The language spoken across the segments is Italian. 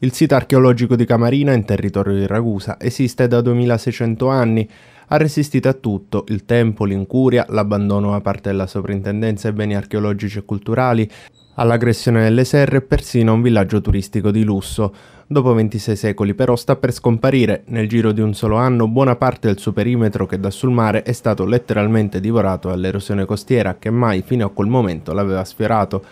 Il sito archeologico di Camarina, in territorio di Ragusa, esiste da 2600 anni. Ha resistito a tutto, il tempo, l'incuria, l'abbandono da parte della sovrintendenza ai beni archeologici e culturali, all'aggressione delle serre e persino a un villaggio turistico di lusso. Dopo 26 secoli però sta per scomparire, nel giro di un solo anno buona parte del suo perimetro che dà sul mare è stato letteralmente divorato dall'erosione costiera che mai fino a quel momento l'aveva sfiorato.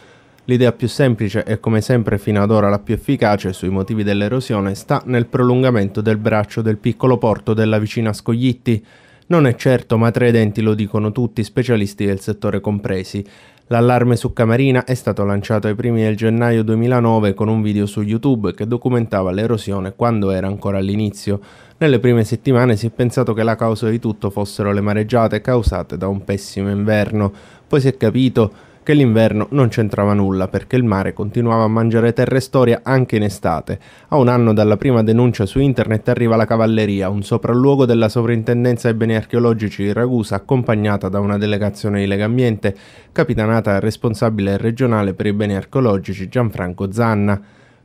L'idea più semplice e come sempre fino ad ora la più efficace sui motivi dell'erosione sta nel prolungamento del braccio del piccolo porto della vicina Scoglitti. Non è certo, ma tra i denti lo dicono tutti, specialisti del settore compresi. L'allarme su Camarina è stato lanciato ai primi del gennaio 2009 con un video su YouTube che documentava l'erosione quando era ancora all'inizio. Nelle prime settimane si è pensato che la causa di tutto fossero le mareggiate causate da un pessimo inverno. Poi si è capito che l'inverno non c'entrava nulla perché il mare continuava a mangiare terra e storia anche in estate. A un anno dalla prima denuncia su internet arriva la cavalleria, un sopralluogo della sovrintendenza ai beni archeologici di Ragusa accompagnata da una delegazione di Legambiente, capitanata dal responsabile regionale per i beni archeologici Gianfranco Zanna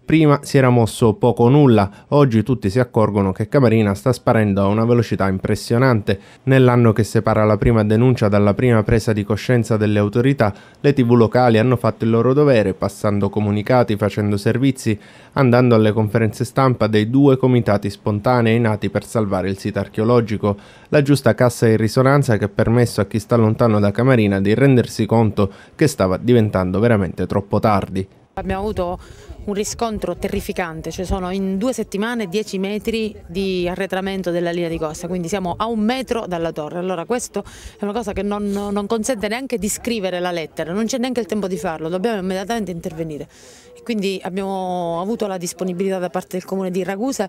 prima si era mosso poco o nulla, oggi tutti si accorgono che Camarina sta sparendo a una velocità impressionante. Nell'anno che separa la prima denuncia dalla prima presa di coscienza delle autorità, le tv locali hanno fatto il loro dovere, passando comunicati, facendo servizi, andando alle conferenze stampa dei due comitati spontanei nati per salvare il sito archeologico, la giusta cassa di risonanza che ha permesso a chi sta lontano da Camarina di rendersi conto che stava diventando veramente troppo tardi. Abbiamo avuto un riscontro terrificante, cioè sono in due settimane 10 metri di arretramento della linea di costa, quindi siamo a un metro dalla torre. Allora questo è una cosa che non, non consente neanche di scrivere la lettera, non c'è neanche il tempo di farlo, dobbiamo immediatamente intervenire. Quindi abbiamo avuto la disponibilità da parte del comune di Ragusa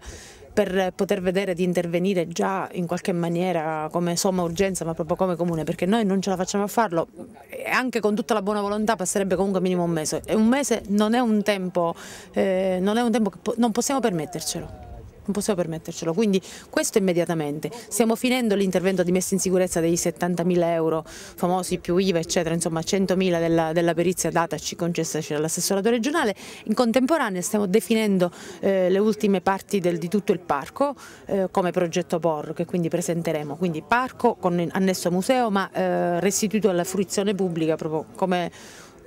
per poter vedere di intervenire già in qualche maniera come somma urgenza ma proprio come comune perché noi non ce la facciamo a farlo e anche con tutta la buona volontà passerebbe comunque minimo un mese e un mese non è un tempo eh, non è un tempo che po non possiamo permettercelo non possiamo permettercelo, quindi questo immediatamente. Stiamo finendo l'intervento di messa in sicurezza dei 70.000 euro famosi più IVA eccetera, insomma 100.000 della, della, perizia dataci concessaci dall'assessorato regionale, in contemporanea stiamo definendo eh, le ultime parti del, di tutto il parco eh, come progetto POR che quindi presenteremo, quindi parco con annesso museo ma eh, restituito alla fruizione pubblica proprio come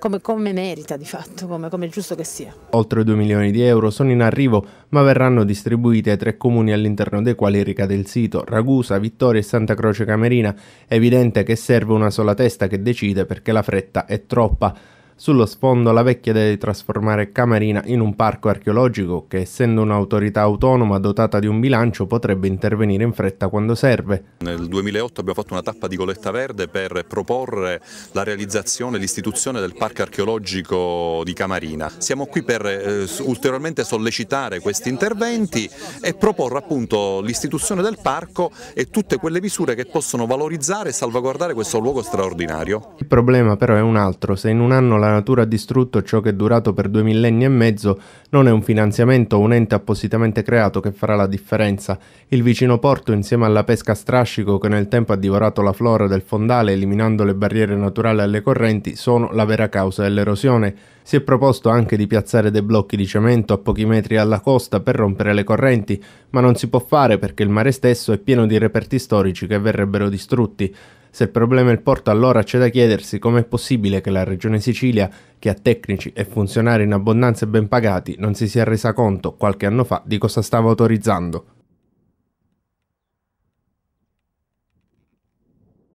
come, come merita di fatto, come, come è giusto che sia. Oltre 2 milioni di euro sono in arrivo, ma verranno distribuiti ai tre comuni all'interno dei quali ricade il sito, Ragusa, Vittoria e Santa Croce Camerina. È evidente che serve una sola testa che decide perché la fretta è troppa. Sullo sfondo la vecchia idea di trasformare Camarina in un parco archeologico che essendo un'autorità autonoma dotata di un bilancio potrebbe intervenire in fretta quando serve. Nel 2008 abbiamo fatto una tappa di Goletta Verde per proporre la realizzazione e l'istituzione del parco archeologico di Camarina. Siamo qui per eh, ulteriormente sollecitare questi interventi e proporre appunto l'istituzione del parco e tutte quelle misure che possono valorizzare e salvaguardare questo luogo straordinario. Il problema però è un altro, se in un anno la natura ha distrutto ciò che è durato per due millenni e mezzo, non è un finanziamento o un ente appositamente creato che farà la differenza. Il vicino porto, insieme alla pesca a strascico che nel tempo ha divorato la flora del fondale eliminando le barriere naturali alle correnti, sono la vera causa dell'erosione. Si è proposto anche di piazzare dei blocchi di cemento a pochi metri alla costa per rompere le correnti, ma non si può fare perché il mare stesso è pieno di reperti storici che verrebbero distrutti. Se il problema è il porto, allora c'è da chiedersi com'è possibile che la Regione Sicilia, che ha tecnici e funzionari in abbondanza e ben pagati, non si sia resa conto qualche anno fa di cosa stava autorizzando.